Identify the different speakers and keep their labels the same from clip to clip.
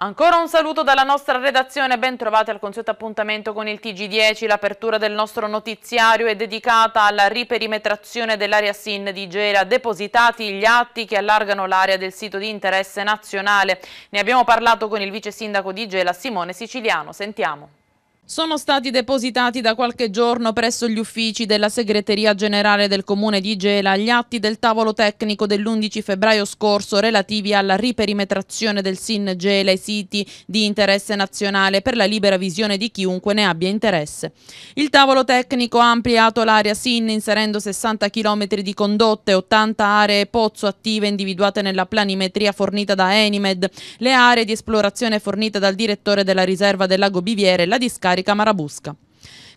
Speaker 1: Ancora un saluto dalla nostra redazione, ben trovati al consueto appuntamento con il TG10. L'apertura del nostro notiziario è dedicata alla riperimetrazione dell'area SIN di Gela, depositati gli atti che allargano l'area del sito di interesse nazionale. Ne abbiamo parlato con il vice sindaco di Gela, Simone Siciliano. Sentiamo sono stati depositati da qualche giorno presso gli uffici della Segreteria Generale del Comune di Gela gli atti del tavolo tecnico dell'11 febbraio scorso relativi alla riperimetrazione del SIN Gela e siti di interesse nazionale per la libera visione di chiunque ne abbia interesse. Il tavolo tecnico ha ampliato l'area SIN inserendo 60 km di condotte, 80 aree pozzo attive individuate nella planimetria fornita da Enimed, le aree di esplorazione fornite dal direttore della riserva del lago Biviere e la discarica carica Marabusca.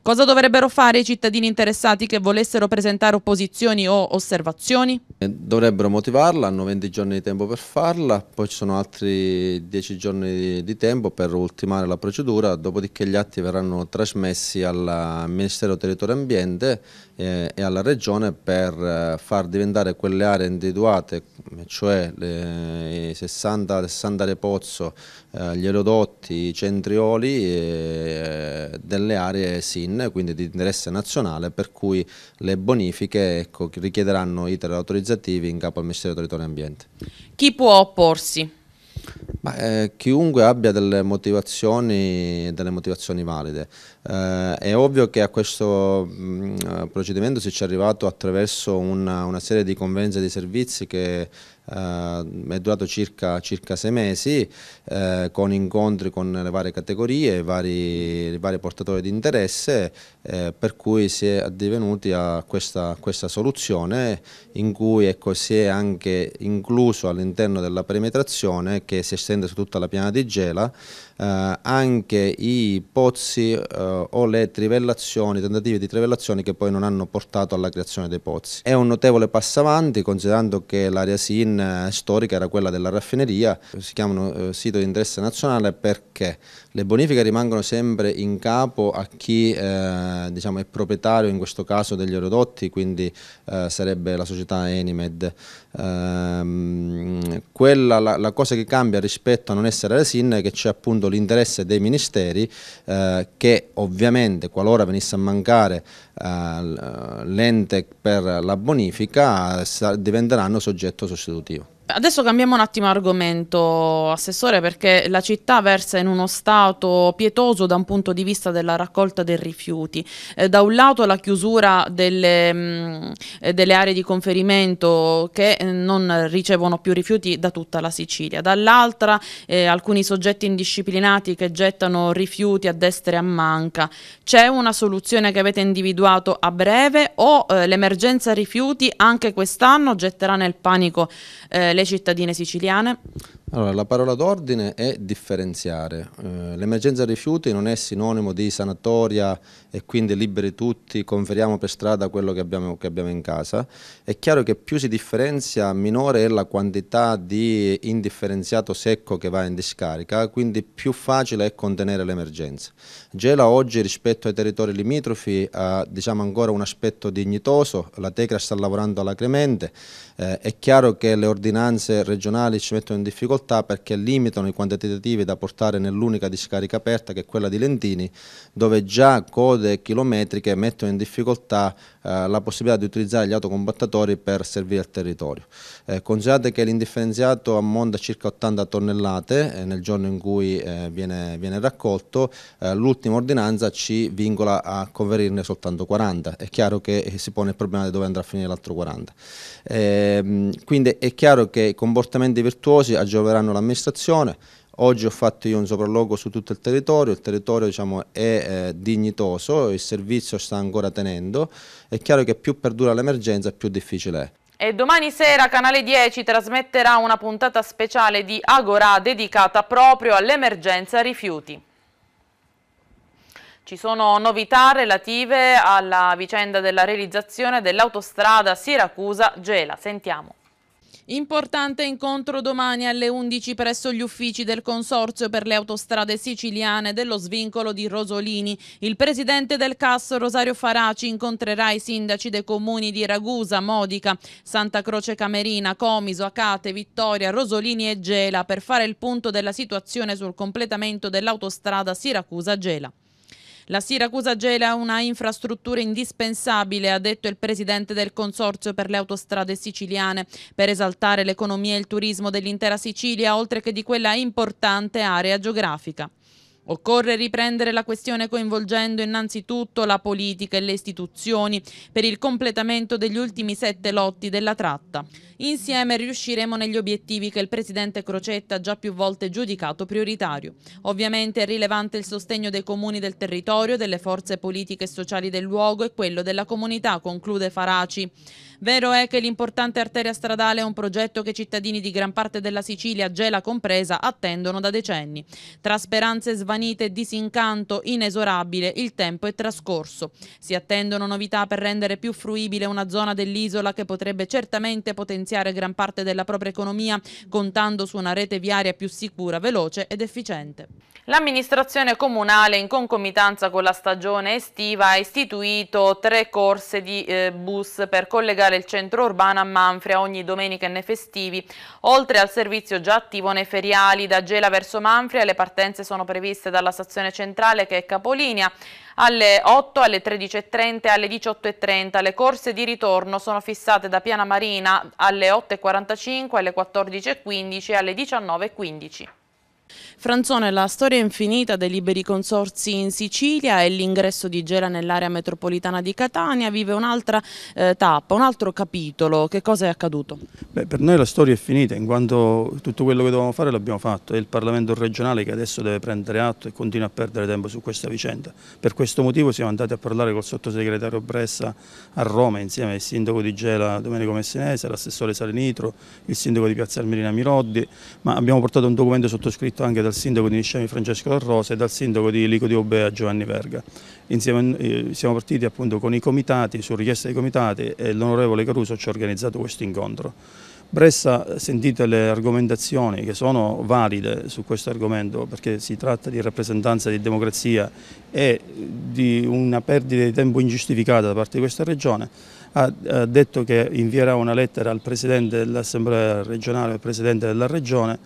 Speaker 1: Cosa dovrebbero fare i cittadini interessati che volessero presentare opposizioni o osservazioni?
Speaker 2: Eh, dovrebbero motivarla, hanno 20 giorni di tempo per farla, poi ci sono altri 10 giorni di tempo per ultimare la procedura, dopodiché gli atti verranno trasmessi al Ministero Territorio e Ambiente eh, e alla Regione per eh, far diventare quelle aree individuate cioè le 60, 60 Repozzo, eh, gli erodotti, i centrioli eh, delle aree SIN, quindi di interesse nazionale, per cui le bonifiche ecco, richiederanno iter autorizzativi in capo al Ministero del Territorio e Ambiente.
Speaker 1: Chi può opporsi?
Speaker 2: Ma, eh, chiunque abbia delle motivazioni, delle motivazioni valide. Eh, è ovvio che a questo mh, mm, eh, procedimento si è arrivato attraverso una, una serie di convenze e di servizi che Ehm, è durato circa, circa sei mesi eh, con incontri con le varie categorie, vari, vari portatori di interesse eh, per cui si è addivenuti a questa, questa soluzione in cui ecco, si è anche incluso all'interno della perimetrazione che si estende su tutta la piana di Gela eh, anche i pozzi eh, o le trivellazioni, tentativi di trivellazioni che poi non hanno portato alla creazione dei pozzi. È un notevole passo avanti considerando che l'area SIN eh, storica era quella della raffineria, si chiamano eh, sito di interesse nazionale perché le bonifiche rimangono sempre in capo a chi diciamo, è proprietario in questo caso degli aerodotti, quindi sarebbe la società Enimed ehm, quella, la, la, cosa che cambia rispetto a non essere resin è che c'è appunto l'interesse dei ministeri eh, che ovviamente qualora venisse a mancare eh, l'ente per la bonifica eh, diventeranno soggetto sostitutivo.
Speaker 1: Adesso cambiamo un attimo argomento, Assessore, perché la città versa in uno stato pietoso da un punto di vista della raccolta dei rifiuti. Eh, da un lato la chiusura delle, mh, mm, eh, delle, aree di conferimento che eh, non ricevono più rifiuti da tutta la Sicilia, dall'altra eh, alcuni soggetti indisciplinati che gettano rifiuti a destra e a manca. C'è una soluzione che avete individuato a breve o eh, l'emergenza rifiuti anche quest'anno getterà nel panico eh, le cittadine siciliane
Speaker 2: allora, la parola d'ordine è differenziare. Eh, l'emergenza rifiuti non è sinonimo di sanatoria e quindi liberi tutti, conferiamo per strada quello che abbiamo, che abbiamo in casa. È chiaro che più si differenzia, minore è la quantità di indifferenziato secco che va in discarica, quindi più facile è contenere l'emergenza. Gela oggi rispetto ai territori limitrofi ha diciamo, ancora un aspetto dignitoso, la Tecra sta lavorando alacremente, eh, è chiaro che le ordinanze regionali ci mettono in difficoltà, difficoltà perché limitano i quantitativi da portare nell'unica discarica aperta che è quella di Lentini, dove già code chilometriche mettono in difficoltà eh, la possibilità di utilizzare gli autocombattatori per servire il territorio. Eh, considerate che l'indifferenziato ammonta circa 80 tonnellate eh, nel giorno in cui eh, viene, viene, raccolto, eh, l'ultima ordinanza ci vincola a conferirne soltanto 40, è chiaro che eh, si pone il problema di dove andrà a finire l'altro 40. Ehm, quindi è chiaro che i comportamenti virtuosi aggiornano approveranno l'amministrazione. Oggi ho fatto io un sopralluogo su tutto il territorio, il territorio diciamo, è eh, dignitoso, il servizio sta ancora tenendo, è chiaro che più perdura l'emergenza più difficile è.
Speaker 1: E domani sera Canale 10 trasmetterà una puntata speciale di Agora dedicata proprio all'emergenza rifiuti. Ci sono novità relative alla vicenda della realizzazione dell'autostrada Siracusa-Gela. Sentiamo. Importante incontro domani alle 11 presso gli uffici del Consorzio per le autostrade siciliane dello svincolo di Rosolini. Il presidente del CAS Rosario Faraci incontrerà i sindaci dei comuni di Ragusa, Modica, Santa Croce Camerina, Comiso, Acate, Vittoria, Rosolini e Gela per fare il punto della situazione sul completamento dell'autostrada Siracusa-Gela. La Siracusa gela una infrastruttura indispensabile, ha detto il presidente del Consorzio per le autostrade siciliane, per esaltare l'economia e il turismo dell'intera Sicilia, oltre che di quella importante area geografica. Occorre riprendere la questione coinvolgendo innanzitutto la politica e le istituzioni per il completamento degli ultimi sette lotti della tratta. Insieme riusciremo negli obiettivi che il presidente Crocetta ha già più volte giudicato prioritario. Ovviamente è rilevante il sostegno dei comuni del territorio, delle forze politiche e sociali del luogo e quello della comunità, conclude Faraci. Vero è che l'importante arteria stradale è un progetto che i cittadini di gran parte della Sicilia, Gela compresa, attendono da decenni. Tra speranze e svanimenti accanite disincanto inesorabile, il tempo è trascorso. Si attendono novità per rendere più fruibile una zona dell'isola che potrebbe certamente potenziare gran parte della propria economia, contando su una rete viaria più sicura, veloce ed efficiente. L'amministrazione comunale, in concomitanza con la stagione estiva, ha istituito tre corse di eh, bus per collegare il centro urbano a Manfria ogni domenica e nei festivi, oltre al servizio già attivo nei feriali da Gela verso Manfria le partenze sono previste previste dalla stazione centrale che è Capolinea alle 8, alle 13.30 e alle 18.30. Le corse di ritorno sono fissate da Piana Marina alle 8.45, alle 14.15 e alle 19.15. Franzone, la storia infinita dei liberi consorsi in Sicilia e l'ingresso di Gela nell'area metropolitana di Catania vive un'altra eh, tappa, un altro capitolo. Che cosa è accaduto?
Speaker 3: Beh, per noi la storia è finita in quanto tutto quello che dovevamo fare l'abbiamo fatto. È il Parlamento regionale che adesso deve prendere atto e continua a perdere tempo su questa vicenda. Per questo motivo siamo andati a parlare col sottosegretario Bressa a Roma insieme al sindaco di Gela Domenico Messinese, l'assessore Salenitro, il sindaco di Piazza Almerina Miroddi, ma abbiamo portato un documento sottoscritto anche dal dal sindaco di Niscemi Francesco La Rosa e dal sindaco di Lico di Obea Giovanni Verga. Insieme, eh, siamo partiti appunto con i comitati, su richiesta dei comitati e l'onorevole Caruso ci ha organizzato questo incontro. Bressa, sentite le argomentazioni che sono valide su questo argomento perché si tratta di rappresentanza di democrazia e di una perdita di tempo ingiustificata da parte di questa regione, ha, ha detto che invierà una lettera al Presidente dell'Assemblea regionale, e al Presidente della Regione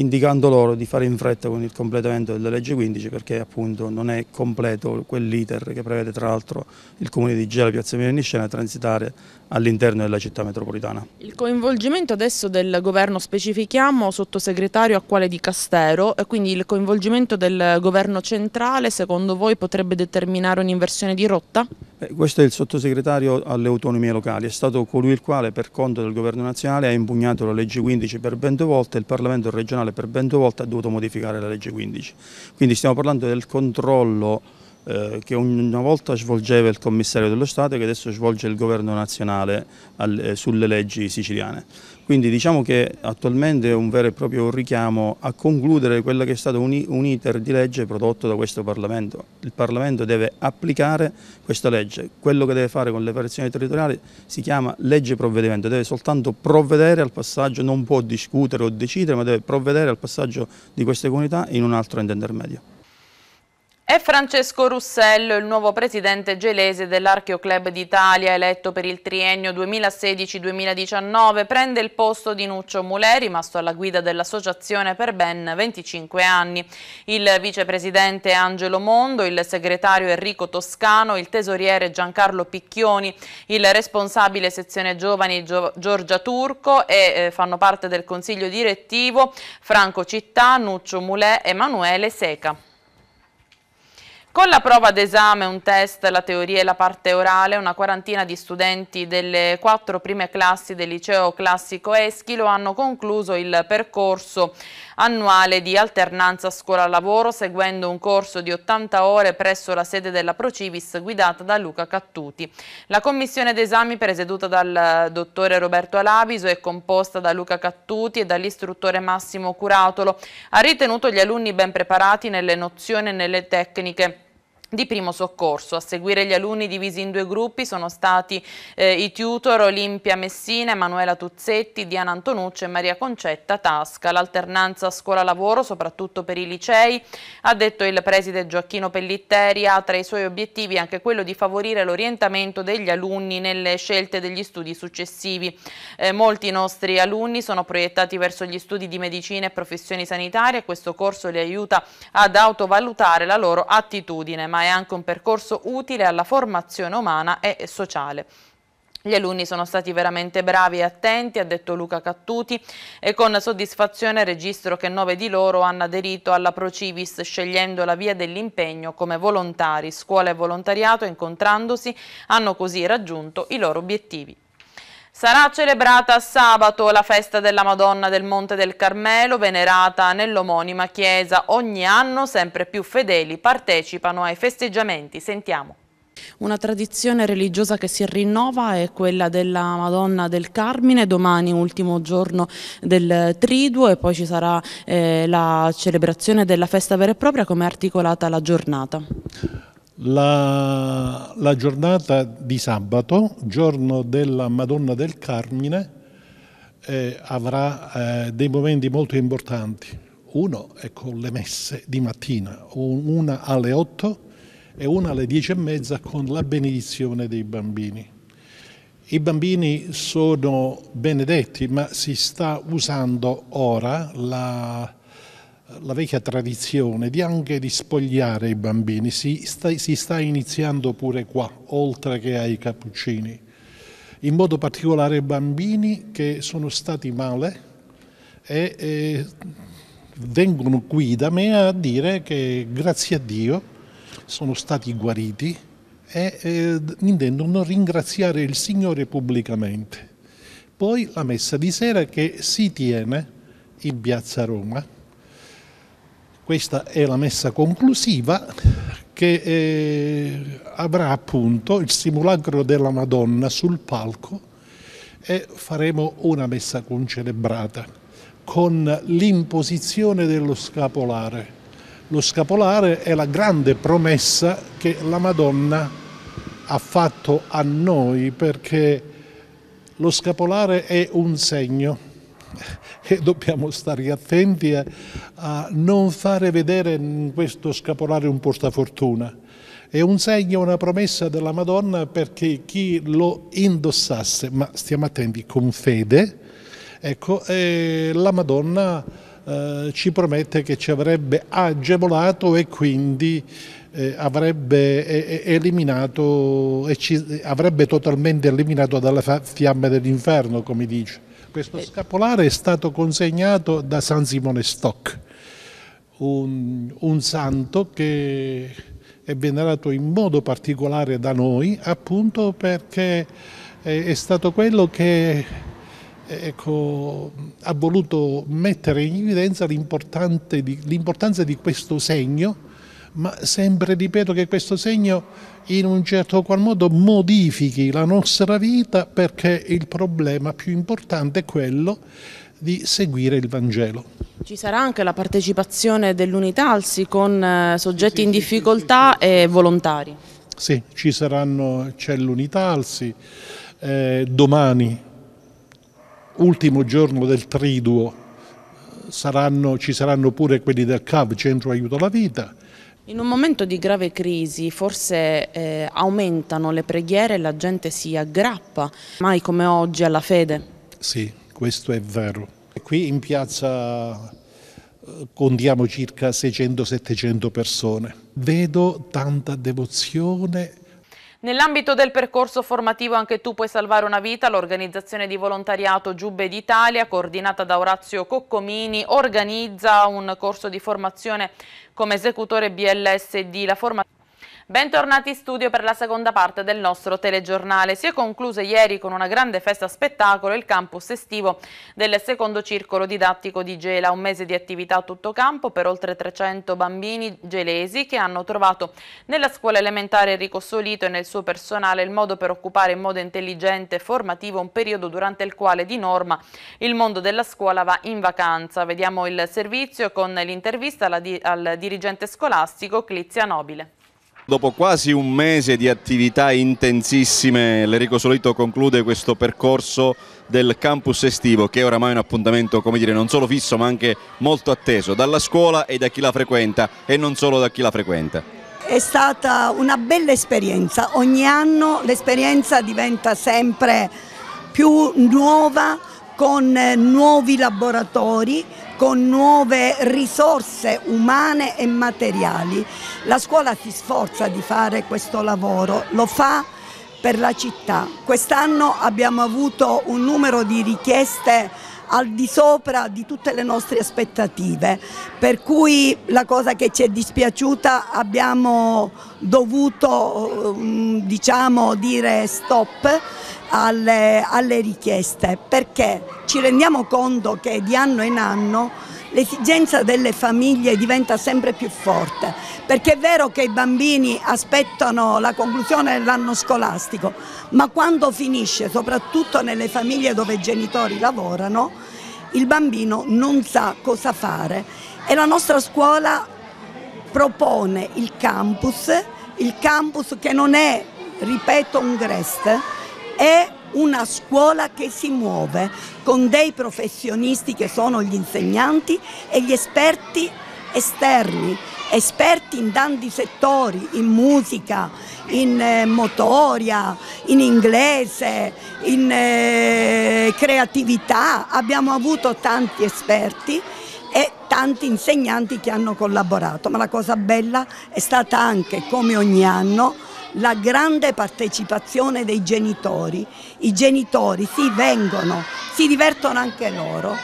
Speaker 3: indicando loro di fare in fretta con il completamento della legge 15 perché appunto non è completo quell'iter che prevede tra l'altro il comune di Gela, piazza Mireniscena transitare all'interno della città metropolitana.
Speaker 1: Il coinvolgimento adesso del governo specifichiamo sottosegretario a quale di Castero e quindi il coinvolgimento del governo centrale secondo voi potrebbe determinare un'inversione di rotta?
Speaker 3: Eh, questo è il sottosegretario alle autonomie locali, è stato colui il quale per conto del governo nazionale ha impugnato la legge 15 per 20 volte e il Parlamento regionale per ben due volte ha dovuto modificare la legge 15. Quindi stiamo parlando del controllo eh, che una volta svolgeva il commissario dello Stato e che adesso svolge il governo nazionale al, eh, sulle leggi siciliane. Quindi diciamo che attualmente è un vero e proprio richiamo a concludere quello che è stato un, un iter di legge prodotto da questo Parlamento. Il Parlamento deve applicare questa legge, quello che deve fare con le variazioni territoriali si chiama legge provvedimento, deve soltanto provvedere al passaggio, non può discutere o decidere, ma deve provvedere al passaggio di queste comunità in un altro intermedio.
Speaker 1: È Francesco Russello il nuovo presidente gelese dell'Archeo Club d'Italia, eletto per il triennio 2016-2019, prende il posto di Nuccio Mulè, rimasto alla guida dell'associazione per ben 25 anni. Il vicepresidente Angelo Mondo, il segretario Enrico Toscano, il tesoriere Giancarlo Picchioni, il responsabile sezione giovani Giorgia Turco e eh, fanno parte del consiglio direttivo Franco Città, Nuccio Mulè e Emanuele Seca. Con la prova d'esame, un test, la teoria e la parte orale, una quarantina di studenti delle quattro prime classi del liceo classico Eschilo hanno concluso il percorso annuale di alternanza scuola-lavoro seguendo un corso di 80 ore presso la sede della Procivis guidata da Luca Cattuti. La commissione d'esami presieduta dal dottore Roberto Alaviso e composta da Luca Cattuti e dall'istruttore Massimo Curatolo ha ritenuto gli alunni ben preparati nelle nozioni e nelle tecniche di primo soccorso. A seguire gli alunni divisi in due gruppi sono stati eh, i tutor Olimpia Messina, Emanuela Tuzzetti, Diana Antonucci e Maria Concetta Tasca. L'alternanza scuola-lavoro, soprattutto per i licei, ha detto il preside Gioacchino Pellitteri, ha tra i suoi obiettivi anche quello di favorire l'orientamento degli alunni nelle scelte degli studi successivi. Eh, molti nostri alunni sono proiettati verso gli studi di medicina e professioni sanitarie e questo corso li aiuta ad autovalutare la loro attitudine. Ma ma è anche un percorso utile alla formazione umana e sociale. Gli alunni sono stati veramente bravi e attenti, ha detto Luca Cattuti, e con soddisfazione registro che nove di loro hanno aderito alla Procivis scegliendo la via dell'impegno come volontari, scuola e volontariato, incontrandosi, hanno così raggiunto i loro obiettivi. Sarà celebrata sabato la festa della Madonna del Monte del Carmelo, venerata nell'omonima chiesa. Ogni anno sempre più fedeli partecipano ai festeggiamenti. Sentiamo. Una tradizione religiosa che si rinnova è quella della Madonna del Carmine, domani ultimo giorno del Triduo e poi ci sarà eh, la celebrazione della festa vera e propria come è articolata la giornata
Speaker 4: la, la giornata di sabato, giorno della Madonna del Carmine, eh, avrà eh, dei momenti molto importanti. Uno è con le messe di mattina, una alle 8 e una alle 10 e mezza con la benedizione dei bambini. I bambini sono benedetti, ma si sta usando ora la, la vecchia tradizione di anche di spogliare i bambini, si sta, si sta iniziando pure qua, oltre che ai cappuccini. In modo particolare bambini che sono stati male e, e vengono qui da me a dire che grazie a Dio sono stati guariti e eh, intendono ringraziare il Signore pubblicamente. Poi la messa di sera che si tiene in piazza Roma questa è la messa conclusiva che eh, avrà appunto il simulacro della Madonna sul palco e faremo una messa concelebrata con l'imposizione dello scapolare. Lo scapolare è la grande promessa che la Madonna ha fatto a noi perché lo scapolare è un segno e dobbiamo stare attenti a, a non fare vedere in questo scapolare un portafortuna. È un segno, una promessa della Madonna perché chi lo indossasse, ma stiamo attenti con fede, ecco, la Madonna eh, ci promette che ci avrebbe agevolato e quindi eh, avrebbe eh, eliminato e ci avrebbe totalmente eliminato dalle fiamme dell'inferno, come dice. Questo eh. scapolare è stato consegnato da San Simone Stock, un, un santo che è venerato in modo particolare da noi appunto perché è stato quello che ecco, ha voluto mettere in evidenza l'importanza di, di questo segno ma sempre ripeto che questo segno in un certo qual modo modifichi la nostra vita perché il problema più importante è quello di seguire il Vangelo.
Speaker 1: Ci sarà anche la partecipazione dell'Unitalsi con eh, soggetti sì, in difficoltà sì, sì, e volontari?
Speaker 4: Sì, ci saranno, c'è l'Unitalsi, eh, domani, ultimo giorno del Triduo, saranno, ci saranno pure quelli del CAV, Centro Aiuto alla Vita,
Speaker 1: in un momento di grave crisi forse eh, aumentano le preghiere e la gente si aggrappa, mai come oggi, alla fede.
Speaker 4: Sì, questo è vero. Qui in piazza eh, contiamo circa 600-700 persone. Vedo tanta devozione
Speaker 1: Nell'ambito del percorso formativo Anche tu puoi salvare una vita, l'organizzazione di volontariato Giubbe d'Italia, coordinata da Orazio Coccomini, organizza un corso di formazione come esecutore BLSD. La formazione Bentornati in studio per la seconda parte del nostro telegiornale. Si è concluso ieri con una grande festa spettacolo il campus estivo del secondo circolo didattico di Gela, un mese di attività a tutto campo per oltre 300 bambini gelesi che hanno trovato nella scuola elementare Enrico Solito e nel suo personale il modo per occupare in modo intelligente e formativo un periodo durante il quale di norma il mondo della scuola va in vacanza. Vediamo il servizio con l'intervista al dirigente scolastico Clizia Nobile.
Speaker 2: Dopo quasi un mese di attività intensissime, l'Erico Solito conclude questo percorso del campus estivo che è oramai un appuntamento come dire, non solo fisso ma anche molto atteso dalla scuola e da chi la frequenta e non solo da chi la frequenta.
Speaker 5: È stata una bella esperienza, ogni anno l'esperienza diventa sempre più nuova con eh, nuovi laboratori, con nuove risorse umane e materiali. La scuola si sforza di fare questo lavoro, lo fa per la città. Quest'anno abbiamo avuto un numero di richieste al di sopra di tutte le nostre aspettative, per cui la cosa che ci è dispiaciuta abbiamo dovuto mm, diciamo, dire stop alle, alle richieste perché ci rendiamo conto che di anno in anno l'esigenza delle famiglie diventa sempre più forte, perché è vero che i bambini aspettano la conclusione dell'anno scolastico, ma quando finisce, soprattutto nelle famiglie dove i genitori lavorano, il bambino non sa cosa fare e la nostra scuola propone il campus, il campus che non è, ripeto, un grest, è una scuola che si muove con dei professionisti che sono gli insegnanti e gli esperti esterni, esperti in tanti settori, in musica, in eh, motoria, in inglese, in eh, creatività. Abbiamo avuto tanti esperti e tanti insegnanti che hanno collaborato, ma la cosa bella è stata anche, come ogni anno, la grande partecipazione dei genitori i genitori sì vengono, si divertono anche loro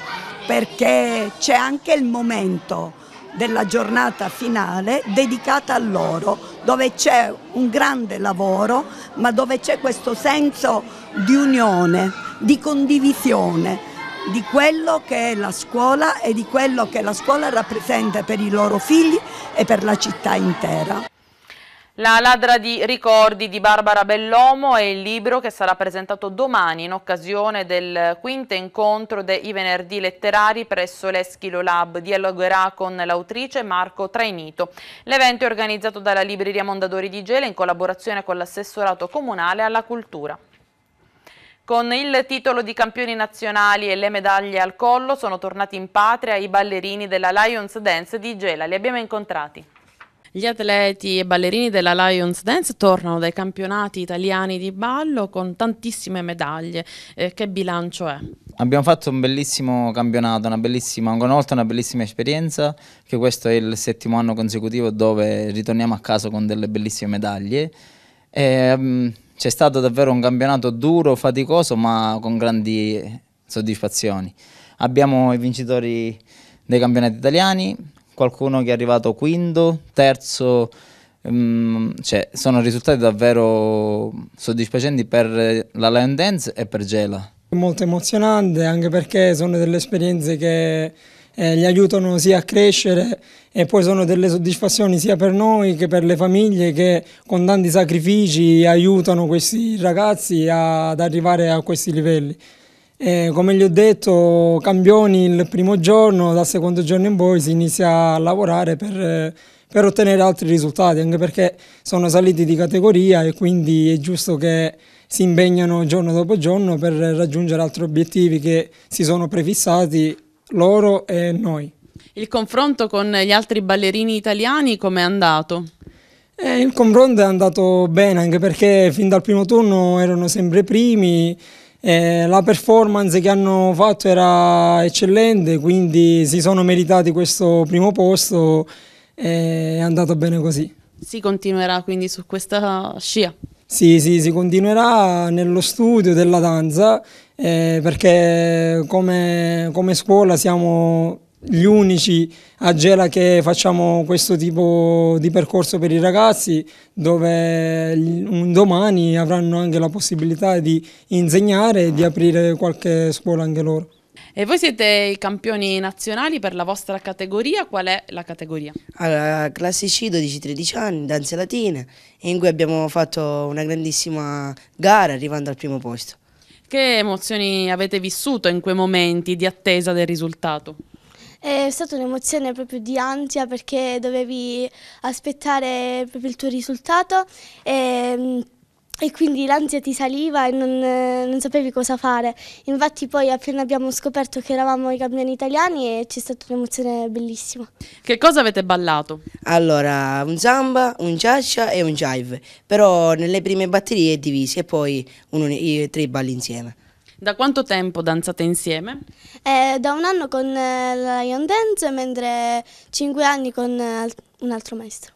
Speaker 5: perché c'è anche il momento della giornata finale dedicata a loro, dove c'è un grande lavoro, ma dove c'è questo senso di unione, di condivisione di quello che è la scuola e di quello che la scuola rappresenta per i loro figli e per la città intera.
Speaker 1: La ladra di ricordi di Barbara Bellomo è il libro che sarà presentato domani in occasione del quinto incontro dei Venerdì Letterari presso l'Eschilo Lab. Dialogherà con l'autrice Marco Trainito. L'evento è organizzato dalla Libreria Mondadori di Gela in collaborazione con l'assessorato comunale alla cultura. Con il titolo di campioni nazionali e le medaglie al collo sono tornati in patria i ballerini della Lions Dance di Gela. Li abbiamo incontrati. Gli atleti e ballerini della Lions Dance tornano dai campionati italiani di ballo con tantissime medaglie. Eh, che bilancio è?
Speaker 2: Abbiamo fatto un bellissimo campionato, una bellissima, ancora una volta una bellissima esperienza, che questo è il settimo anno consecutivo dove ritorniamo a casa con delle bellissime medaglie. Mm, c'è stato davvero un campionato duro, faticoso, ma con grandi soddisfazioni. Abbiamo i vincitori dei campionati italiani, qualcuno che è arrivato quinto, terzo, um, cioè sono risultati davvero soddisfacenti per la Lion Dance e per Gela.
Speaker 6: Molto emozionante anche perché sono delle esperienze che eh, li aiutano sia a crescere e poi sono delle soddisfazioni sia per noi che per le famiglie che con tanti sacrifici aiutano questi ragazzi ad arrivare a questi livelli. Eh, come gli ho detto, campioni il primo giorno, dal secondo giorno in poi si inizia a lavorare per, eh, per, ottenere altri risultati, anche perché sono saliti di categoria e quindi è giusto che si impegnano giorno dopo giorno per raggiungere altri obiettivi che si sono prefissati loro e noi.
Speaker 1: Il confronto con gli altri ballerini italiani com'è andato?
Speaker 6: Eh, il confronto è andato bene anche perché fin dal primo turno erano sempre primi, eh, la performance che hanno fatto era eccellente, quindi si sono meritati questo primo posto e eh, è andato bene così.
Speaker 1: Si continuerà quindi su questa scia?
Speaker 6: Sì, sì, si continuerà nello studio della danza eh, perché come, come scuola siamo gli unici a Gela che facciamo questo tipo di percorso per i ragazzi dove domani avranno anche la possibilità di insegnare e di aprire qualche scuola anche loro.
Speaker 1: E voi siete i campioni nazionali per la vostra categoria, qual è la categoria?
Speaker 6: Allora, classe C,
Speaker 5: 12-13 anni, danze latine, in cui abbiamo fatto una grandissima gara
Speaker 1: arrivando al primo posto. Che emozioni avete vissuto in quei momenti di attesa del risultato?
Speaker 5: È stata un'emozione proprio di ansia perché dovevi aspettare proprio il tuo risultato e, e quindi l'ansia ti saliva e non, non, sapevi cosa fare. Infatti poi appena abbiamo scoperto che eravamo i campioni italiani c'è stata un'emozione bellissima.
Speaker 1: Che cosa avete ballato? Allora,
Speaker 5: un samba, un ciaccia e un jive, però nelle prime batterie divisi e poi
Speaker 1: uno, i tre balli insieme. Da quanto tempo danzate insieme? Eh, da un
Speaker 5: anno con eh, Lion Dance, mentre cinque anni con eh, un altro maestro.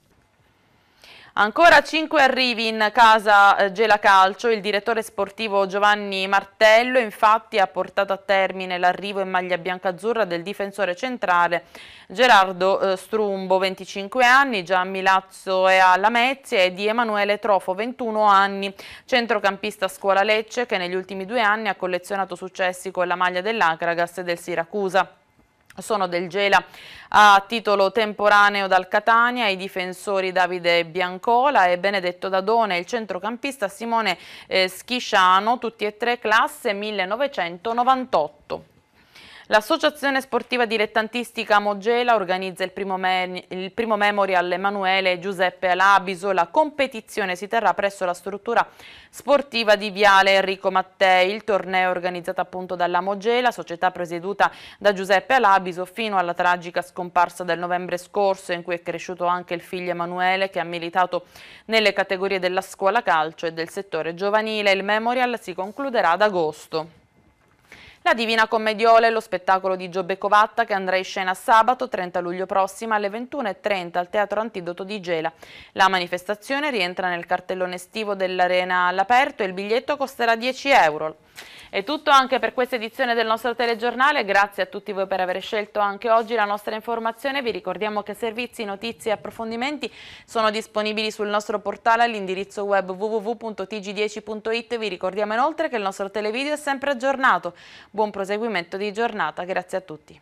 Speaker 1: Ancora 5 arrivi in casa eh, Gela Calcio, il direttore sportivo Giovanni Martello infatti ha portato a termine l'arrivo in maglia biancazzurra del difensore centrale Gerardo eh, Strumbo, 25 anni, già a Milazzo e a Lamezia e di Emanuele Trofo, 21 anni, centrocampista scuola Lecce che negli ultimi due anni ha collezionato successi con la maglia dell'Acragas e del Siracusa sono del Gela a titolo temporaneo dal Catania, i difensori Davide Biancola e Benedetto Dadone, il centrocampista Simone eh, Schisciano, tutti e tre classe 1998. L'associazione sportiva dilettantistica Mogela organizza il primo, il primo memorial Emanuele Giuseppe Alabiso. La competizione si terrà presso la struttura sportiva di Viale Enrico Mattei. Il torneo è organizzato appunto dalla Mogela, società presieduta da Giuseppe Alabiso fino alla tragica scomparsa del novembre scorso in cui è cresciuto anche il figlio Emanuele che ha militato nelle categorie della scuola calcio e del settore giovanile. Il memorial si concluderà ad agosto. La Divina Commediole, è lo spettacolo di Giobbe Covatta che andrà in scena sabato 30 luglio prossimo alle 21.30 al Teatro Antidoto di Gela. La manifestazione rientra nel cartellone estivo dell'Arena all'aperto e il biglietto costerà 10 euro. È tutto anche per questa edizione del nostro telegiornale, grazie a tutti voi per aver scelto anche oggi la nostra informazione, vi ricordiamo che servizi, notizie e approfondimenti sono disponibili sul nostro portale all'indirizzo web www.tg10.it, vi ricordiamo inoltre che il nostro televideo è sempre aggiornato. Buon proseguimento di giornata, grazie a tutti.